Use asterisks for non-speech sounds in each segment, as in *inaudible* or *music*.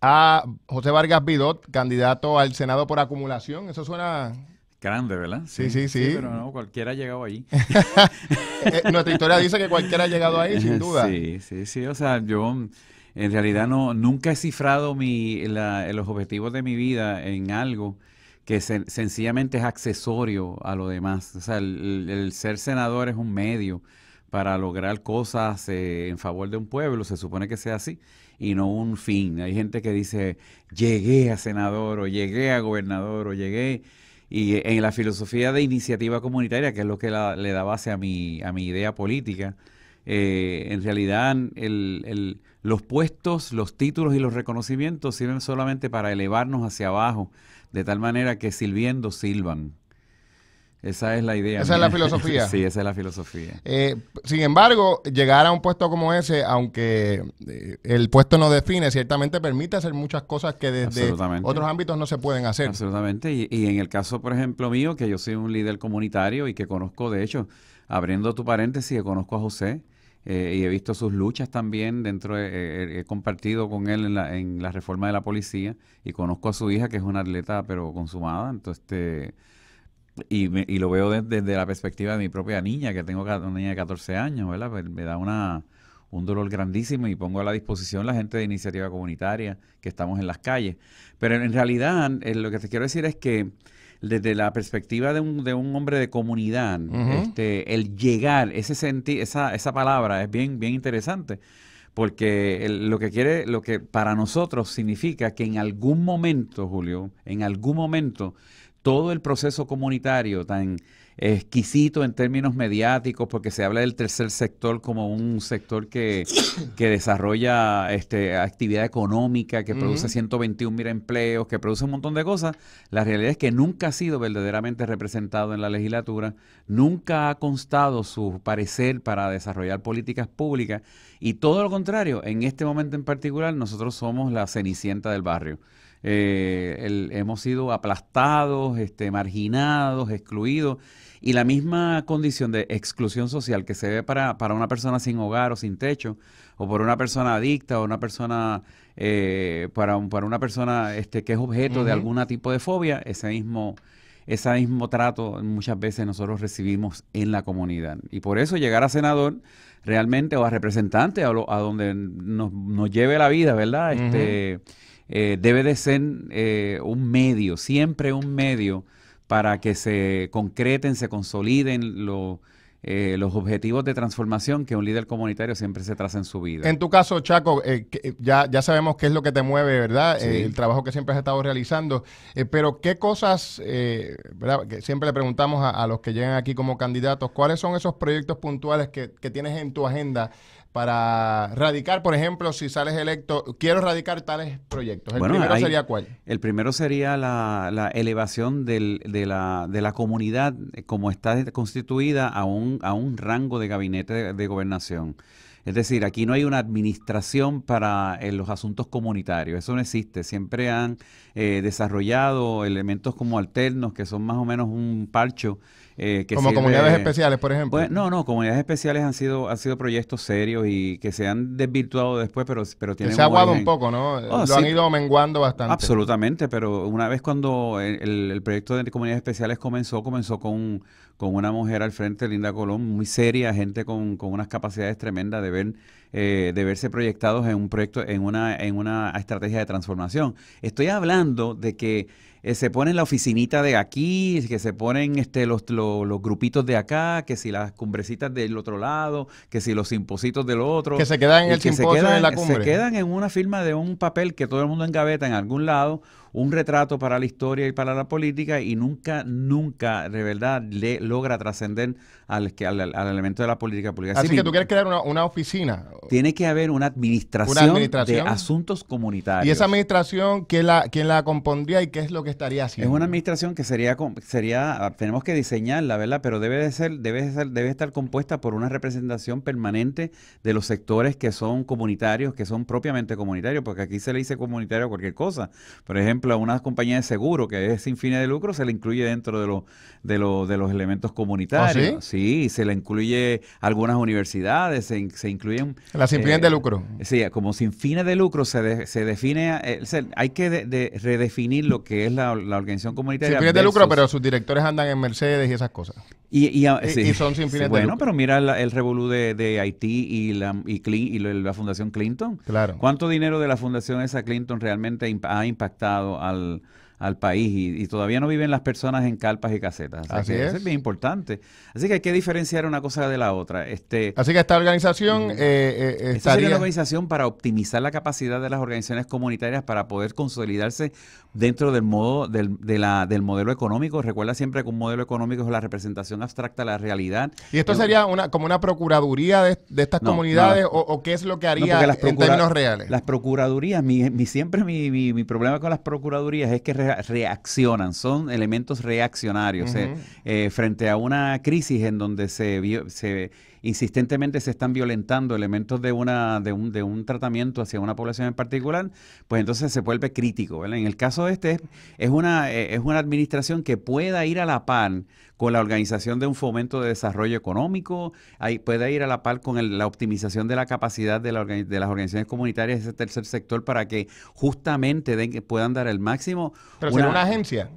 a José Vargas Bidot, candidato al Senado por acumulación. Eso suena... Grande, ¿verdad? Sí, sí, sí. pero no, cualquiera ha llegado ahí. *laughs* Eh, nuestra historia dice que cualquiera ha llegado ahí, sin *laughs* duda. Sí, sí, sí. O sea, yo en realidad no, nunca he cifrado mi, los objetivos de mi vida en algo que sencillamente es accesorio a lo demás. O sea, el ser senador es un medio para lograr cosas eh, en favor de un pueblo, se supone que sea así, y no un fin. Hay gente que dice, llegué a senador o llegué a gobernador o llegué, y en la filosofía de iniciativa comunitaria, que es lo que le da base a mi, a mi idea política, eh, en realidad los puestos, los títulos y los reconocimientos sirven solamente para elevarnos hacia abajo, de tal manera que sirviendo sirvan. Esa es la idea. Esa es la *laughs* filosofía. sí, esa es la filosofía. Eh, sin embargo, llegar a un puesto como ese, aunque eh, el puesto no define, ciertamente permite hacer muchas cosas que desde otros ámbitos no se pueden hacer. Absolutamente. Y, en el caso, por ejemplo, mío, que yo soy un líder comunitario y que conozco, de hecho, abriendo tu paréntesis, que conozco a José. Eh, y he visto sus luchas también dentro he compartido con él en la, en la reforma de la policía y conozco a su hija que es una atleta pero consumada entonces este, y, y lo veo desde, la perspectiva de mi propia niña, que tengo una niña de 14 años, ¿verdad? Pues, me da una, un dolor grandísimo y pongo a la disposición la gente de iniciativa comunitaria que estamos en las calles. Pero en realidad, eh, lo que te quiero decir es que desde la perspectiva de un, de un hombre de comunidad, este, el llegar, ese esa, esa palabra es bien, bien interesante. Porque lo que quiere, lo que para nosotros significa que en algún momento, Julio, en algún momento todo el proceso comunitario tan exquisito en términos mediáticos, porque se habla del tercer sector como un sector que, *coughs* desarrolla este, actividad económica, que produce 121 mil empleos, que produce un montón de cosas, la realidad es que nunca ha sido verdaderamente representado en la legislatura, nunca ha constado su parecer para desarrollar políticas públicas y todo lo contrario, en este momento en particular nosotros somos la cenicienta del barrio eh, hemos sido aplastados, este, marginados, excluidos. Y la misma condición de exclusión social que se ve para, para una persona sin hogar o sin techo, o por una persona adicta, o una persona, eh, para, para, una persona este, que es objeto de algún tipo de fobia, ese mismo, ese mismo trato muchas veces nosotros recibimos en la comunidad. Y por eso llegar a senador realmente, o a representante, a, a donde nos, nos, lleve la vida, ¿verdad? Este, eh, debe de ser eh, un medio, siempre un medio para que se concreten, se consoliden eh, los objetivos de transformación que un líder comunitario siempre se traza en su vida. En tu caso, Chaco, ya, ya sabemos qué es lo que te mueve, ¿verdad? el trabajo que siempre has estado realizando, pero ¿qué cosas, ¿verdad? Que siempre le preguntamos a, los que llegan aquí como candidatos, ¿cuáles son esos proyectos puntuales que, que tienes en tu agenda para radicar, por ejemplo, si sales electo, quiero radicar tales proyectos. ¿El primero sería cuál? El primero sería la, elevación de, la, comunidad eh, como está constituida a un, a un rango de gabinete de, gobernación. Es decir, aquí no hay una administración para eh, los asuntos comunitarios, eso no existe. Siempre han eh, desarrollado elementos como alternos, que son más o menos un parcho eh, Como comunidades especiales, por ejemplo. Pues, no, no, comunidades especiales han sido, sido proyectos serios y que se han desvirtuado después, pero, pero tienen... Que se ha aguado un poco, ¿no? Oh, Lo han ido menguando bastante. Absolutamente, pero una vez cuando el, proyecto de comunidades especiales comenzó, comenzó con, una mujer al frente, Linda Colón, muy seria, gente con, unas capacidades tremendas de ver eh, de verse proyectados en un proyecto, en una, en una estrategia de transformación. Estoy hablando de que eh, se ponen la oficinita de aquí, que se ponen este, los, los, grupitos de acá, que si las cumbrecitas del otro lado, que si los impositos del otro. Que se quedan en el simposio, que en Se quedan en una firma de un papel que todo el mundo engaveta en algún lado un retrato para la historia y para la política y nunca, nunca, de verdad, le logra trascender al, al, al, elemento de la política pública. Así, que tú quieres crear una, oficina. Tiene que haber una administración, de asuntos comunitarios. ¿Y esa administración quién la, la compondría y qué es lo que estaría haciendo? Es una administración que sería, sería ah, tenemos que diseñarla, ¿verdad? Pero debe de ser, debe ser, debe estar compuesta por una representación permanente de los sectores que son comunitarios, que son propiamente comunitarios, porque aquí se le dice comunitario cualquier cosa. Por ejemplo, ejemplo, a una compañía de seguro que es sin fines de lucro, se le incluye dentro de, los de, de los elementos ¿Ah, comunitarios. sí? se le incluye algunas universidades, se, incluyen... Las sin fines de eh, lucro. Sí, como sin fines de lucro se, se define, eh, hay que redefinir lo que es la, la organización comunitaria. Sin fines de lucro, pero sus directores andan en Mercedes y esas cosas. Ah, y, son sin Bueno, pero mira el revolú de, Haití y la, y, la Fundación Clinton. Claro. ¿Cuánto dinero de la Fundación esa Clinton realmente ha impactado al, al país y, todavía no viven las personas en calpas y casetas. Así, es. es bien importante. Así que hay que diferenciar una cosa de la otra. Este, Así que esta organización eh, eh estaría... sería una organización para optimizar la capacidad de las organizaciones comunitarias para poder consolidarse dentro del modo del, de la, del modelo económico. Recuerda siempre que un modelo económico es la representación abstracta de la realidad. Y esto sería una como una procuraduría de, estas comunidades o, qué es lo que haría en términos reales. Las procuradurías, mi, mi siempre mi, mi, mi problema con las procuradurías es que reaccionan, son elementos reaccionarios. Eh, eh, frente a una crisis en donde se, se insistentemente se están violentando elementos de, una, de, un, de un tratamiento hacia una población en particular, pues entonces se vuelve crítico. En el caso de este, es una, eh, es una administración que pueda ir a la par con la organización de un fomento de desarrollo económico, ahí puede ir a la par con la optimización de la capacidad de, las organizaciones comunitarias de ese tercer sector para que justamente puedan dar el máximo. Pero una agencia.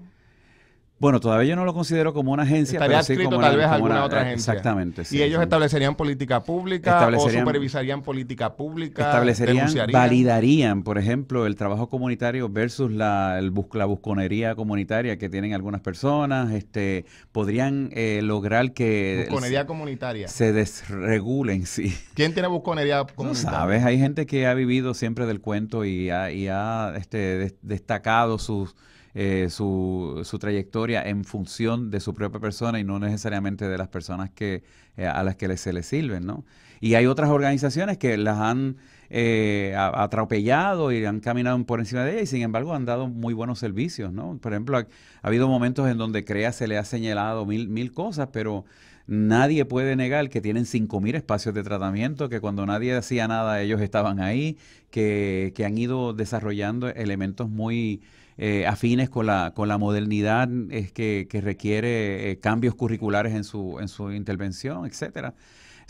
Bueno, todavía yo no lo considero como una agencia, Estaría pero tal vez alguna otra agencia. Exactamente. y ellos establecerían política pública o supervisarían política pública. Establecerían, validarían, por ejemplo, el trabajo comunitario versus la, el busconería comunitaria que tienen algunas personas. Este, podrían eh, lograr que busconería comunitaria se desregulen, sí. ¿Quién tiene busconería comunitaria? sabes, hay gente que ha vivido siempre del cuento y ha, este, destacado sus eh, su, su, trayectoria en función de su propia persona y no necesariamente de las personas que, eh, a las que se le sirven, ¿no? Y hay otras organizaciones que las han eh, atropellado y han caminado por encima de ellas y sin embargo han dado muy buenos servicios, ¿no? Por ejemplo, ha, habido momentos en donde CREA se le ha señalado mil, mil cosas, pero nadie puede negar que tienen 5.000 espacios de tratamiento, que cuando nadie hacía nada ellos estaban ahí, que, que han ido desarrollando elementos muy eh, afines con la, con la modernidad es que, requiere eh, cambios curriculares en su, en su intervención, etcétera.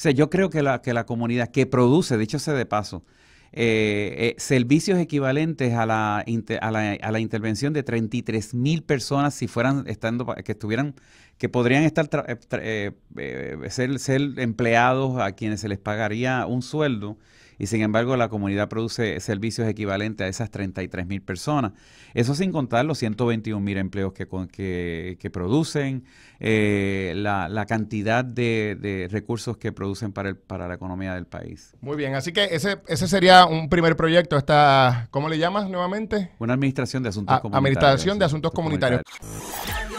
O yo creo que la, que la comunidad que produce, dicho sea de paso, eh, servicios equivalentes a la, a la, intervención de 33 mil personas si fueran estando que estuvieran que podrían estar ser, ser empleados a quienes se les pagaría un sueldo y sin embargo la comunidad produce servicios equivalentes a esas 33 mil personas. Eso sin contar los 121 mil empleos que, que, que producen, eh, la, cantidad de, recursos que producen para, el, para la economía del país. Muy bien, así que ese, ese sería un primer proyecto, esta, ¿cómo le llamas nuevamente? Una administración de asuntos ah, comunitarios. Administración de asuntos, comunitarios.